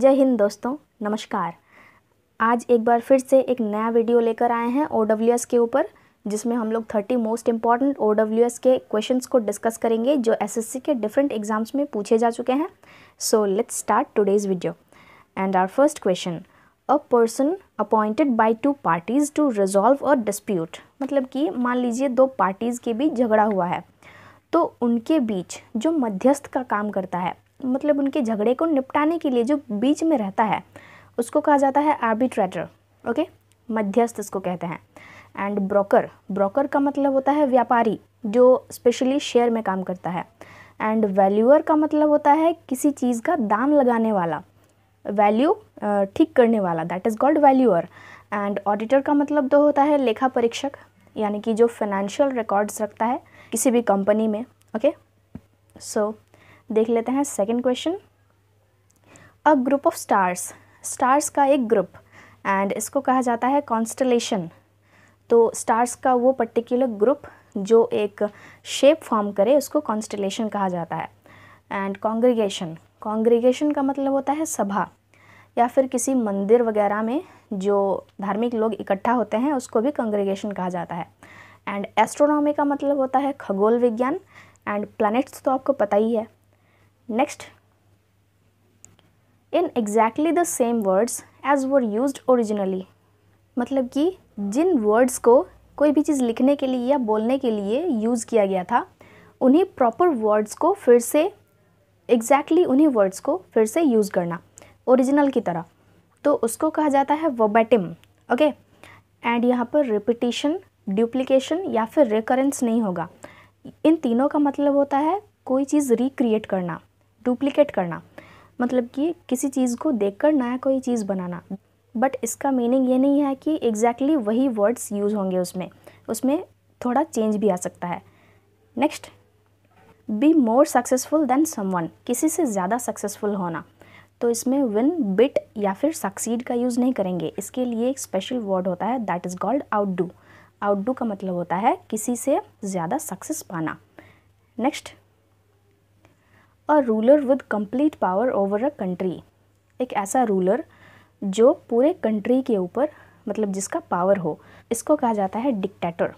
जय हिंद दोस्तों नमस्कार आज एक बार फिर से एक नया वीडियो लेकर आए हैं ओ के ऊपर जिसमें हम लोग 30 मोस्ट इम्पॉर्टेंट ओ के क्वेश्चंस को डिस्कस करेंगे जो एसएससी के डिफरेंट एग्जाम्स में पूछे जा चुके हैं so let's start today's video and our first question a person appointed by two parties to resolve a dispute मतलब कि मान लीजिए दो पार्टीज़ के बीच झगड़ा हुआ है तो उनके बीच जो मध्यस्थ का काम करता है मतलब उनके झगड़े को निपटाने के लिए जो बीच में रहता है उसको कहा जाता है आर्बिट्रेटर ओके मध्यस्थ इसको कहते हैं एंड ब्रोकर ब्रोकर का मतलब होता है व्यापारी जो स्पेशली शेयर में काम करता है एंड वैल्यूअर का मतलब होता है किसी चीज़ का दाम लगाने वाला वैल्यू ठीक करने वाला that is called valuer and auditor का मतलब तो होता है लेखा परीक्षक यानी कि जो फाइनेंशियल रिकॉर्ड्स रखता है किसी भी कंपनी में ओके सो देख लेते हैं second question a group of stars stars का एक ग्रुप एंड इसको कहा जाता है कॉन्स्टलेशन तो स्टार्स का वो पर्टिकुलर ग्रुप जो एक शेप फॉर्म करे उसको कॉन्स्टलेशन कहा जाता है एंड कॉन्ग्रीगेशन कॉन्ग्रीगेशन का मतलब होता है सभा या फिर किसी मंदिर वगैरह में जो धार्मिक लोग इकट्ठा होते हैं उसको भी कॉन्ग्रीगेशन कहा जाता है एंड एस्ट्रोनॉमी का मतलब होता है खगोल विज्ञान एंड प्लैनेट्स तो आपको पता ही है Next, in exactly the same words as were used originally मतलब कि जिन words को कोई भी चीज़ लिखने के लिए या बोलने के लिए यूज़ किया गया था उन्हीं प्रॉपर वर्ड्स को फिर से एग्जैक्टली exactly उन्हीं वर्ड्स को फिर से यूज़ करना ओरिजिनल की तरह तो उसको कहा जाता है वोबेटिम ओके एंड यहाँ पर रिपीटिशन ड्यूप्लीकेशन या फिर रिकरेंस नहीं होगा इन तीनों का मतलब होता है कोई चीज़ रिक्रिएट करना डुप्लीकेट करना मतलब कि किसी चीज़ को देखकर नया कोई चीज़ बनाना बट इसका मीनिंग ये नहीं है कि एग्जैक्टली exactly वही वर्ड्स यूज़ होंगे उसमें उसमें थोड़ा चेंज भी आ सकता है next be more successful than someone किसी से ज़्यादा सक्सेसफुल होना तो इसमें विन बिट या फिर सक्सीड का यूज़ नहीं करेंगे इसके लिए एक स्पेशल वर्ड होता है that is called outdo outdo का मतलब होता है किसी से ज़्यादा सक्सेस पाना next a ruler with complete power over a country एक ऐसा रूलर जो पूरे कंट्री के ऊपर मतलब जिसका पावर हो इसको कहा जाता है डिक्टेटर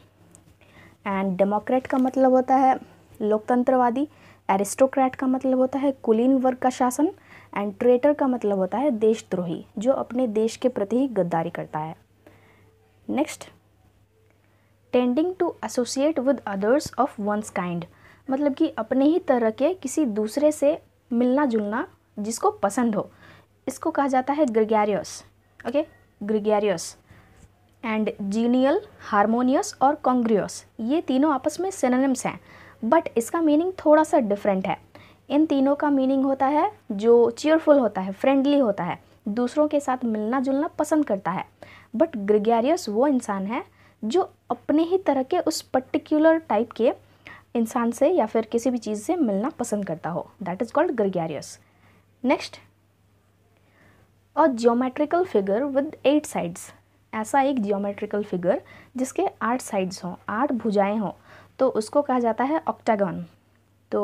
एंड डेमोक्रेट का मतलब होता है लोकतंत्रवादी एरिस्टोक्रेट का मतलब होता है कुलीन वर्ग का शासन एंड ट्रेटर का मतलब होता है देशद्रोही जो अपने देश के प्रति ही गद्दारी करता है next tending to associate with others of one's kind मतलब कि अपने ही तरह के किसी दूसरे से मिलना जुलना जिसको पसंद हो इसको कहा जाता है gregarious okay gregarious and genial harmonious और कॉन्ग्रियस ये तीनों आपस में सिनोनिम्स हैं बट इसका मीनिंग थोड़ा सा डिफरेंट है इन तीनों का मीनिंग होता है जो चेयरफुल होता है फ्रेंडली होता है दूसरों के साथ मिलना जुलना पसंद करता है बट ग्रिगैरियस वो इंसान है जो अपने ही तरह के उस पर्टिकुलर टाइप के इंसान से या फिर किसी भी चीज़ से मिलना पसंद करता हो that is called gregarious next a geometrical figure with eight sides ऐसा एक जियोमेट्रिकल फिगर जिसके आठ साइड्स हों आठ भुजाएं हों तो उसको कहा जाता है ऑक्टागन तो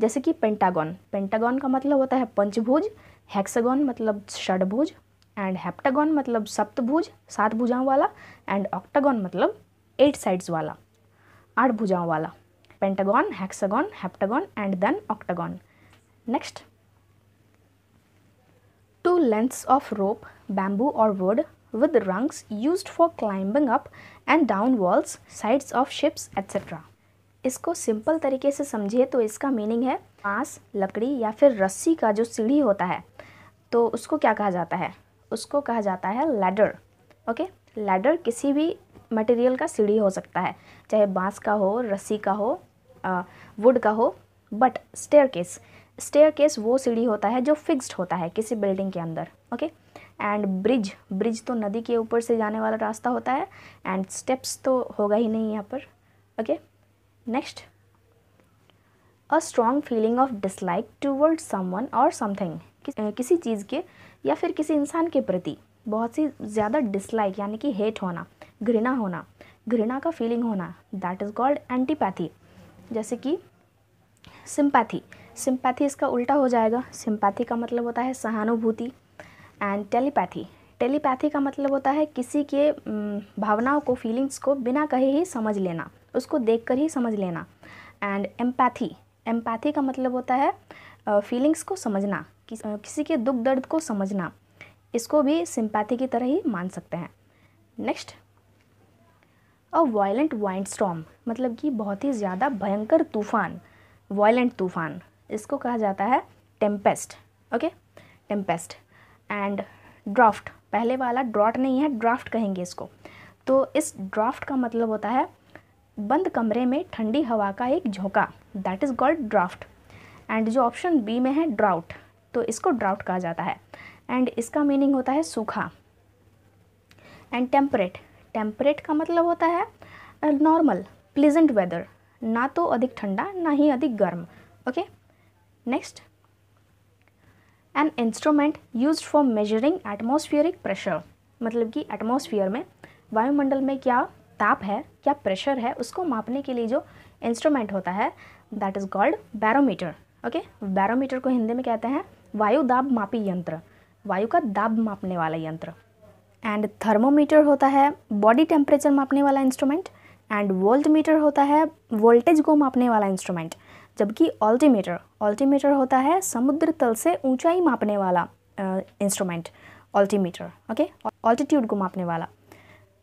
जैसे कि पेंटागन पेंटागन का मतलब होता है पंचभुज हेक्सागन मतलब षडभुज एंड हेप्टागन मतलब सप्तभुज सात भुजाओं वाला एंड ऑक्टागन मतलब एट साइड्स वाला आठ भुजाओं वाला pentagon, hexagon, heptagon and then octagon. Next, two lengths of rope, bamboo or wood with rungs used for climbing up and down walls, sides of ships etc. इसको simple तरीके से समझिए तो इसका मीनिंग है बांस लकड़ी या फिर रस्सी का जो सीढ़ी होता है तो उसको क्या कहा जाता है उसको कहा जाता है लैडर ओके लैडर किसी भी मटेरियल का सीढ़ी हो सकता है चाहे बांस का हो रस्सी का हो वुड का हो but staircase staircase वो सीढ़ी होता है जो फिक्स्ड होता है किसी बिल्डिंग के अंदर ओके एंड ब्रिज ब्रिज तो नदी के ऊपर से जाने वाला रास्ता होता है एंड स्टेप्स तो होगा ही नहीं यहाँ पर okay next a strong feeling of dislike toward someone और समथिंग किसी चीज़ के या फिर किसी इंसान के प्रति बहुत सी ज़्यादा डिसलाइक यानी कि हेट होना घृणा होना घृणा का फीलिंग होना दैट इज़ कॉल्ड एंटीपैथी जैसे कि सिंपैथी सिंपैथी इसका उल्टा हो जाएगा सिंपैथी का मतलब होता है सहानुभूति एंड टेलीपैथी टेलीपैथी का मतलब होता है किसी के भावनाओं को फीलिंग्स को बिना कहे ही समझ लेना उसको देखकर ही समझ लेना एंड एम्पैथी एम्पैथी का मतलब होता है फीलिंग्स को समझना किस, किसी के दुख दर्द को समझना इसको भी सिंपैथी की तरह ही मान सकते हैं next a violent wind storm मतलब कि बहुत ही ज़्यादा भयंकर तूफ़ान वायलेंट तूफ़ान इसको कहा जाता है tempest okay tempest and draft पहले वाला ड्रॉट नहीं है ड्राफ्ट कहेंगे इसको तो इस ड्राफ्ट का मतलब होता है बंद कमरे में ठंडी हवा का एक झोंका that is called draft and जो ऑप्शन बी में है ड्राउट तो इसको ड्राउट कहा जाता है एंड इसका मीनिंग होता है सूखा एंड टेम्परेट टेम्परेट का मतलब होता है नॉर्मल प्लेजेंट वेदर ना तो अधिक ठंडा ना ही अधिक गर्म okay next an instrument use for measuring atmospheric pressure मतलब कि एटमोसफियर में वायुमंडल में क्या ताप है क्या प्रेशर है उसको मापने के लिए जो इंस्ट्रूमेंट होता है that is called barometer okay barometer को हिंदी में कहते हैं वायु दाब मापी यंत्र वायु का दाब मापने वाला यंत्र एंड थर्मोमीटर होता है बॉडी टेम्परेचर मापने वाला इंस्ट्रूमेंट एंड वोल्ट मीटर होता है वोल्टेज को मापने वाला इंस्ट्रूमेंट जबकि ऑल्टीमीटर ऑल्टीमीटर होता है समुद्र तल से ऊंचाई मापने वाला इंस्ट्रूमेंट ऑल्टीमीटर ओके ऑल्टीट्यूड को मापने वाला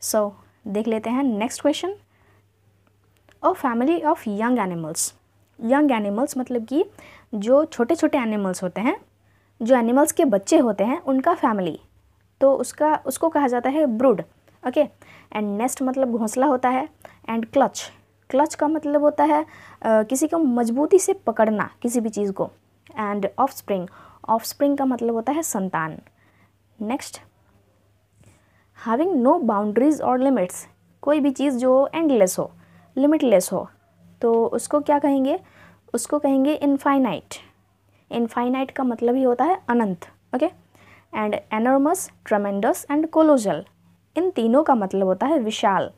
सो so, देख लेते हैं next question a family of young animals young animals मतलब कि जो छोटे छोटे एनिमल्स होते हैं जो एनिमल्स के बच्चे होते हैं उनका फैमिली तो उसका उसको कहा जाता है ब्रूड ओके एंड नेस्ट मतलब घोंसला होता है एंड क्लच क्लच का मतलब होता है आ, किसी को मजबूती से पकड़ना किसी भी चीज़ को and offspring offspring का मतलब होता है संतान नेक्स्ट हैविंग नो बाउंड्रीज और लिमिट्स कोई भी चीज़ जो एंडलेस हो लिमिटलेस हो तो उसको क्या कहेंगे उसको कहेंगे इनफाइनाइट इनफाइनाइट का मतलब ही होता है अनंत okay okay? And enormous tremendous and colossal इन तीनों का मतलब होता है विशाल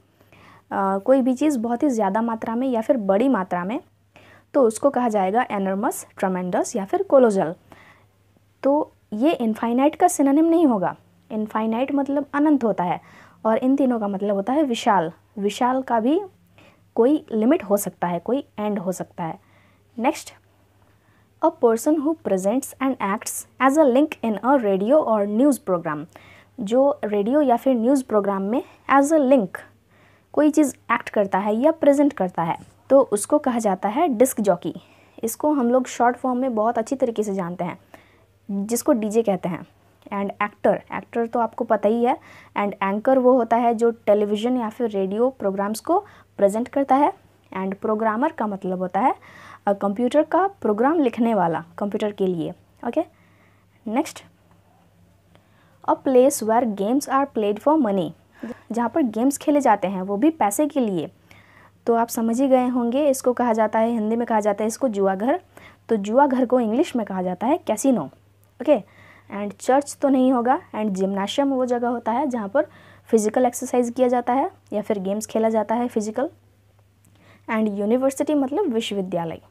आ, कोई भी चीज़ बहुत ही ज़्यादा मात्रा में या फिर बड़ी मात्रा में तो उसको कहा जाएगा एनर्मस ट्रमेंडस या फिर कोलोजल तो ये इनफाइनाइट का सिनोनिम नहीं होगा इनफाइनाइट मतलब अनंत होता है और इन तीनों का मतलब होता है विशाल विशाल का भी कोई लिमिट हो सकता है कोई एंड हो सकता है next a person who presents and acts as a link in a radio or news program जो रेडियो या फिर न्यूज़ प्रोग्राम में एज अ लिंक कोई चीज़ एक्ट करता है या प्रेजेंट करता है तो उसको कहा जाता है डिस्क जॉकी इसको हम लोग शॉर्ट फॉर्म में बहुत अच्छी तरीके से जानते हैं जिसको डीजे कहते हैं एंड एक्टर एक्टर तो आपको पता ही है एंड एंकर वो होता है जो टेलीविज़न या फिर रेडियो प्रोग्राम्स को प्रेजेंट करता है एंड प्रोग्रामर का मतलब होता है कंप्यूटर का प्रोग्राम लिखने वाला कंप्यूटर के लिए okay next a place where games are played for money जहाँ पर गेम्स खेले जाते हैं वो भी पैसे के लिए तो आप समझ ही गए होंगे इसको कहा जाता है हिंदी में कहा जाता है इसको जुआ घर तो जुआ घर को इंग्लिश में कहा जाता है कैसीनो ओके एंड चर्च तो नहीं होगा एंड जिमनाशियम वो जगह होता है जहाँ पर फिजिकल एक्सरसाइज किया जाता है या फिर गेम्स खेला जाता है फिजिकल एंड यूनिवर्सिटी मतलब विश्वविद्यालय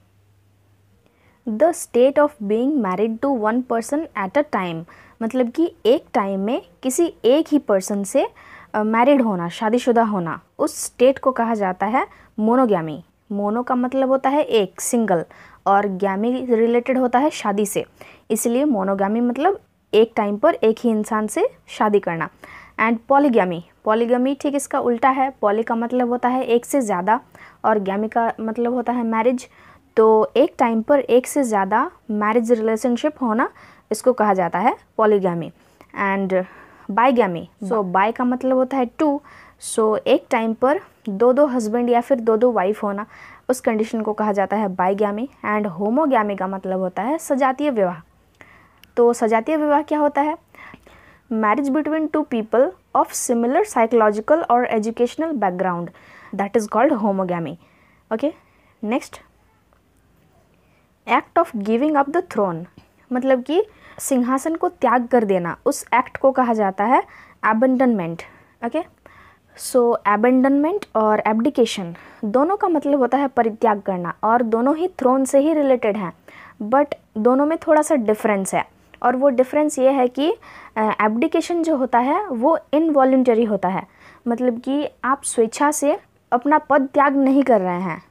the state of being married to one person at a time मतलब कि एक टाइम में किसी एक ही पर्सन से मैरिड uh, होना शादीशुदा होना उस स्टेट को कहा जाता है मोनोगैमी मोनो का मतलब होता है एक सिंगल और गैमी रिलेटेड होता है शादी से इसलिए मोनोगैमी मतलब एक टाइम पर एक ही इंसान से शादी करना एंड पॉलीग्यामी पॉलीगैमी ठीक इसका उल्टा है पॉली का मतलब होता है एक से ज़्यादा और गैमी का मतलब होता है मैरिज तो एक टाइम पर एक से ज़्यादा मैरिज रिलेशनशिप होना इसको कहा जाता है polygamy and bigamy so bi का मतलब होता है टू सो so, एक टाइम पर दो दो हस्बैंड या फिर दो दो वाइफ होना उस कंडीशन को कहा जाता है बाईगामी एंड होमोगामी का मतलब होता है सजातीय विवाह तो सजातीय विवाह क्या होता है marriage between two people of similar psychological और educational background that is called homogamy okay next act of giving up the throne मतलब कि सिंहासन को त्याग कर देना उस एक्ट को कहा जाता है एबेंडनमेंट ओके सो एबेंडनमेंट और एबडिकेशन दोनों का मतलब होता है परित्याग करना और दोनों ही थ्रोन से ही रिलेटेड हैं बट दोनों में थोड़ा सा डिफरेंस है और वो डिफरेंस ये है कि एबडिकेशन जो होता है वो इनवॉल्ट्री होता है मतलब कि आप स्वेच्छा से अपना पद त्याग नहीं कर रहे हैं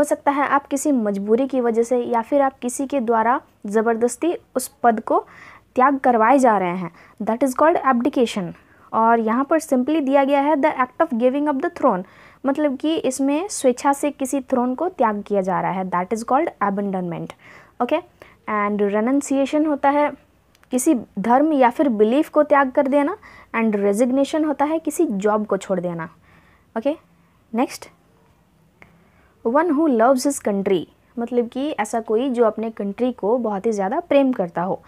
हो सकता है आप किसी मजबूरी की वजह से या फिर आप किसी के द्वारा ज़बरदस्ती उस पद को त्याग करवाए जा रहे हैं दैट इज़ कॉल्ड एब्डिकेशन और यहाँ पर सिंपली दिया गया है the act of giving up the throne मतलब कि इसमें स्वेच्छा से किसी थ्रोन को त्याग किया जा रहा है that is called abandonment okay and renunciation होता है किसी धर्म या फिर बिलीफ को त्याग कर देना एंड रेजिग्नेशन होता है किसी जॉब को छोड़ देना okay next one who loves his country मतलब कि ऐसा कोई जो अपने कंट्री को बहुत ही ज़्यादा प्रेम करता हो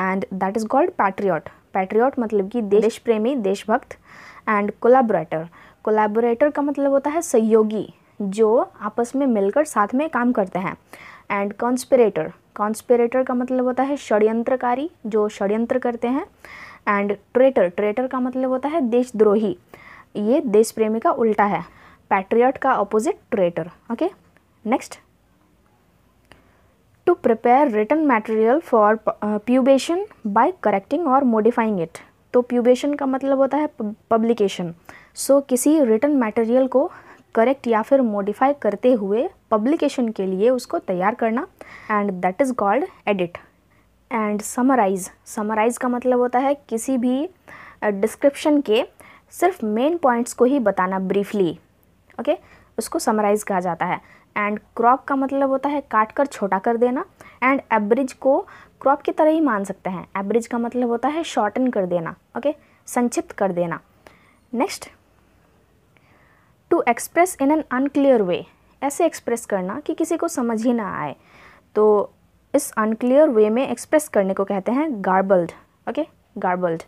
and that is called patriot patriot मतलब कि देश प्रेमी देशभक्त एंड कोलाबोरेटर कोलाबोरेटर का मतलब होता है सहयोगी जो आपस में मिलकर साथ में काम करते हैं एंड कॉन्स्परेटर कॉन्स्परेटर का मतलब होता है षड्यंत्रकारी जो षड्यंत्र करते हैं एंड ट्रेटर ट्रेटर का मतलब होता है देशद्रोही ये देश प्रेमी का उल्टा है पैट्रियट का opposite traitor okay next to prepare written material for publication by correcting और मोडिफाइंग इट तो प्यूबेशन का मतलब होता है पब्लिकेशन सो so, किसी रिटर्न मटेरियल को करेक्ट या फिर मॉडिफाई करते हुए पब्लिकेशन के लिए उसको तैयार करना and that is called edit and summarise summarise का मतलब होता है किसी भी डिस्क्रिप्शन uh, के सिर्फ मेन पॉइंट्स को ही बताना ब्रीफली ओके उसको समराइज कहा जाता है एंड क्रॉप का मतलब होता है काट कर छोटा कर देना एंड एवरेज को क्रॉप की तरह ही मान सकते हैं एवरेज का मतलब होता है शॉर्टन कर देना ओके संक्षिप्त कर देना next to express in an unclear way ऐसे एक्सप्रेस करना कि किसी को समझ ही ना आए तो इस अनक्लियर वे में एक्सप्रेस करने को कहते हैं garbled okay garbled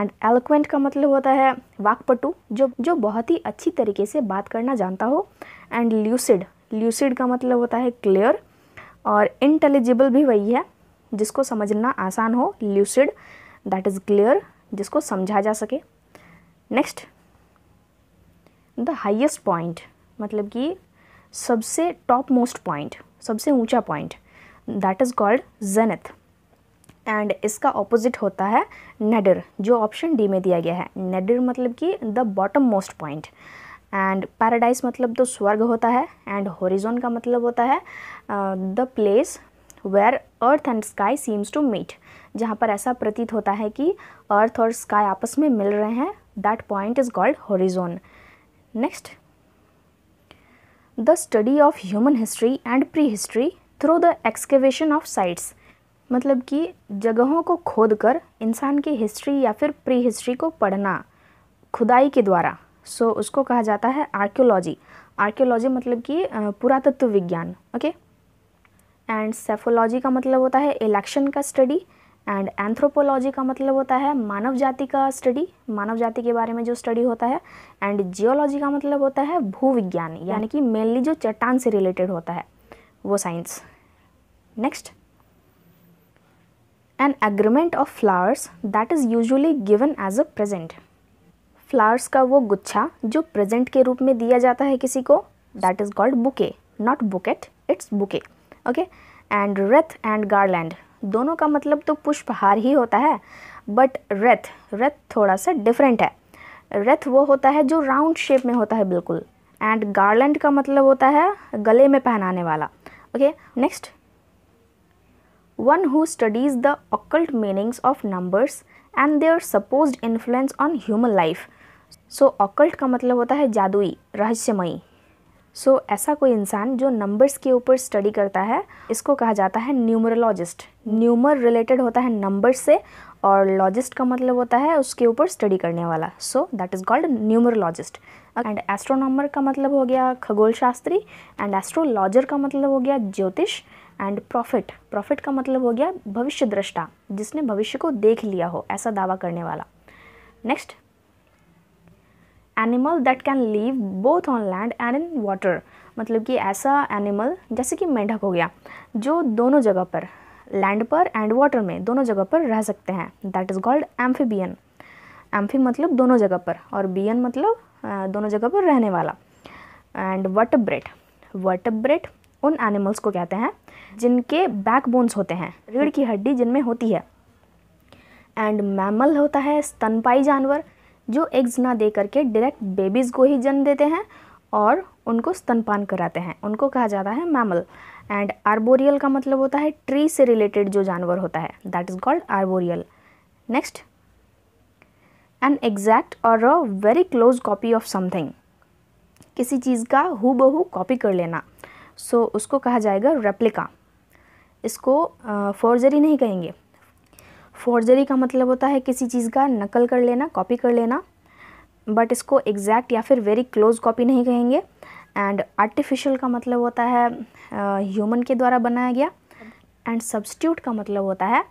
and eloquent का मतलब होता है वाकपटु जो जो बहुत ही अच्छी तरीके से बात करना जानता हो एंड ल्यूसिड ल्यूसिड का मतलब होता है क्लियर और इंटेलिजिबल भी वही है जिसको समझना आसान हो ल्यूसिड दैट इज़ क्लियर जिसको समझा जा सके नेक्स्ट द हाइएस्ट पॉइंट मतलब कि सबसे टॉप मोस्ट पॉइंट सबसे ऊंचा point that is called zenith and इसका ऑपोजिट होता है नेडर जो ऑप्शन डी में दिया गया है नेडर मतलब कि the bottom most point and paradise मतलब तो स्वर्ग होता है एंड होरिजोन का मतलब होता है the place where earth and sky seems to meet जहाँ पर ऐसा प्रतीत होता है कि अर्थ और स्काई आपस में मिल रहे हैं that point is called horizon next the study of human history and prehistory through the excavation of sites मतलब कि जगहों को खोद कर इंसान की हिस्ट्री या फिर प्री हिस्ट्री को पढ़ना खुदाई के द्वारा सो so, उसको कहा जाता है आर्क्योलॉजी आर्क्योलॉजी मतलब कि पुरातत्व विज्ञान ओके एंड सेफोलॉजी का मतलब होता है इलेक्शन का स्टडी एंड एंथ्रोपोलॉजी का मतलब होता है मानव जाति का स्टडी मानव जाति के बारे में जो स्टडी होता है एंड जियोलॉजी का मतलब होता है भूविज्ञान यानी कि मेनली जो चट्टान से रिलेटेड होता है वो science next an agreement of flowers that is usually given as a present flowers का वो गुच्छा जो प्रेजेंट के रूप में दिया जाता है किसी को that is called bouquet not bouquet it's bouquet okay and wreath and garland दोनों का मतलब तो पुष्पहार ही होता है बट रेथ रेथ थोड़ा सा डिफरेंट है रेथ वो होता है जो राउंड शेप में होता है बिल्कुल एंड गार्लैंड का मतलब होता है गले में पहनाने वाला okay next one who studies the occult meanings of numbers and their supposed influence on human life so occult का मतलब होता है जादुई रहस्यमयी सो so, ऐसा कोई इंसान जो नंबर्स के ऊपर स्टडी करता है इसको कहा जाता है न्यूमरोलॉजिस्ट न्यूमर रिलेटेड होता है नंबर्स से और लॉजिस्ट का मतलब होता है उसके ऊपर स्टडी करने वाला so that is called numerologist and astronomer का मतलब हो गया खगोल शास्त्री एंड एस्ट्रोलॉजर का मतलब हो गया ज्योतिष एंड प्रॉफिट प्रॉफिट का मतलब हो गया भविष्य दृष्टा जिसने भविष्य को देख लिया हो ऐसा दावा करने वाला next animal that can live both on land and in water मतलब कि ऐसा एनिमल जैसे कि मेंढक हो गया जो दोनों जगह पर लैंड पर एंड वाटर में दोनों जगह पर रह सकते हैं that is called amphibian amphi मतलब दोनों जगह पर और बियन मतलब दोनों जगह पर रहने वाला एंड वट ब्रेड उन एनिमल्स को कहते हैं जिनके बैक बोन्स होते हैं रीढ़ की हड्डी जिनमें होती है एंड मैमल होता है स्तनपाई जानवर जो एग्ज ना दे करके डायरेक्ट बेबीज़ को ही जन्म देते हैं और उनको स्तनपान कराते हैं उनको कहा जाता है मैमल एंड आर्बोरियल का मतलब होता है ट्री से रिलेटेड जो जानवर होता है that is called arboreal next an exact or a very close copy of something किसी चीज़ का हु बहू कॉपी कर लेना सो so, उसको कहा जाएगा रेप्लिका इसको फॉर्जरी नहीं कहेंगे फॉर्जरी का मतलब होता है किसी चीज़ का नकल कर लेना कॉपी कर लेना बट इसको एग्जैक्ट या फिर वेरी क्लोज कॉपी नहीं कहेंगे एंड आर्टिफिशियल का मतलब होता है ह्यूमन के द्वारा बनाया गया एंड सब्सट्यूट का मतलब होता है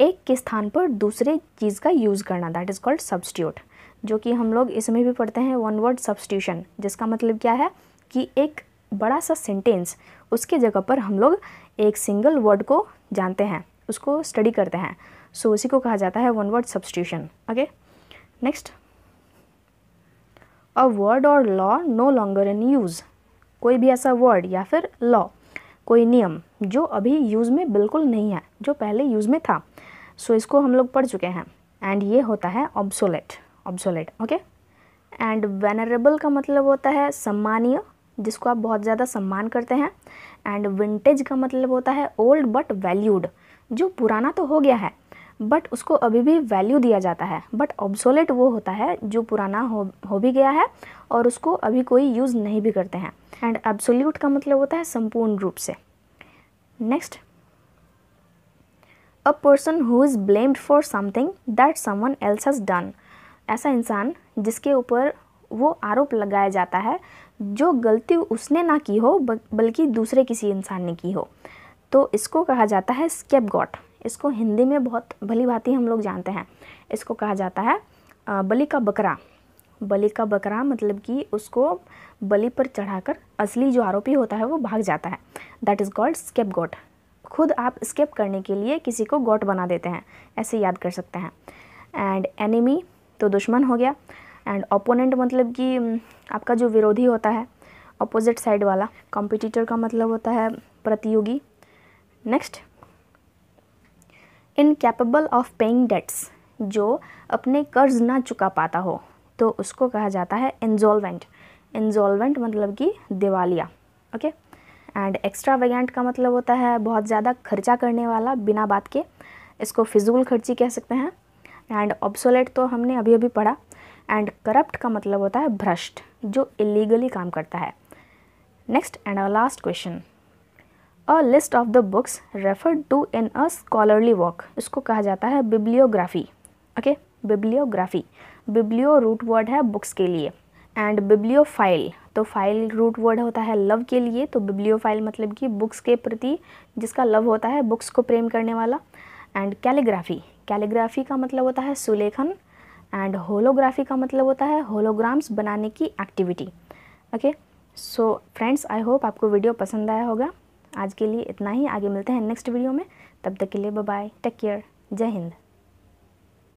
एक के स्थान पर दूसरे चीज़ का यूज़ करना दैट इज़ कॉल्ड सब्सट्यूट जो कि हम लोग इसमें भी पढ़ते हैं वन वर्ड सब्सटीट्यूशन जिसका मतलब क्या है कि एक बड़ा सा सेंटेंस उसके जगह पर हम लोग एक सिंगल वर्ड को जानते हैं उसको स्टडी करते हैं सो so, उसी को कहा जाता है one word substitution okay next a word or law no longer in use कोई भी ऐसा वर्ड या फिर लॉ कोई नियम जो अभी यूज़ में बिल्कुल नहीं है जो पहले यूज़ में था सो so, इसको हम लोग पढ़ चुके हैं एंड ये होता है obsolete obsolete okay and venerable का मतलब होता है सम्मानीय जिसको आप बहुत ज़्यादा सम्मान करते हैं एंड विंटेज का मतलब होता है ओल्ड बट वैल्यूड जो पुराना तो हो गया है बट उसको अभी भी वैल्यू दिया जाता है बट ऑब्सोलेट वो होता है जो पुराना हो हो भी गया है और उसको अभी कोई यूज़ नहीं भी करते हैं एंड एब्सोल्यूट का मतलब होता है संपूर्ण रूप से next a person who is blamed for something that someone else has done ऐसा इंसान जिसके ऊपर वो आरोप लगाया जाता है जो गलती उसने ना की हो बल्कि दूसरे किसी इंसान ने की हो तो इसको कहा जाता है स्केप गॉट इसको हिंदी में बहुत भली भांति हम लोग जानते हैं इसको कहा जाता है बलि का बकरा बलि का बकरा मतलब कि उसको बलि पर चढ़ाकर असली जो आरोपी होता है वो भाग जाता है that is called scapegoat खुद आप स्केप करने के लिए किसी को गॉट बना देते हैं ऐसे याद कर सकते हैं एंड एनिमी तो दुश्मन हो गया एंड ओपोनेंट मतलब कि आपका जो विरोधी होता है अपोजिट साइड वाला कॉम्पिटिटर का मतलब होता है प्रतियोगी next incapable of paying debts जो अपने कर्ज ना चुका पाता हो तो उसको कहा जाता है इन्जॉलवेंट इन्जॉलवेंट मतलब कि दिवालिया ओके एंड एक्स्ट्रा वेगेंट का मतलब होता है बहुत ज़्यादा खर्चा करने वाला बिना बात के इसको फिजूल खर्ची कह सकते हैं एंड ऑब्सोलेट तो हमने अभी अभी पढ़ा एंड करप्ट का मतलब होता है भ्रष्ट जो इलीगली काम करता है next and a last question a list of the books referred to in a scholarly work इसको कहा जाता है bibliography okay bibliography biblio root word है बुक्स के लिए एंड बिब्लियो फाइल तो फाइल रूट वर्ड होता है लव के लिए तो बिब्लियो फाइल मतलब कि बुक्स के प्रति जिसका लव होता है बुक्स को प्रेम करने वाला एंड कैलीग्राफी कैलीग्राफी का मतलब होता है सुलेखन एंड होलोग्राफी का मतलब होता है होलोग्राम्स बनाने की activity okay so friends I hope आपको वीडियो पसंद आया होगा आज के लिए इतना ही आगे मिलते हैं नेक्स्ट वीडियो में तब तक के लिए बाय टेक केयर जय हिंद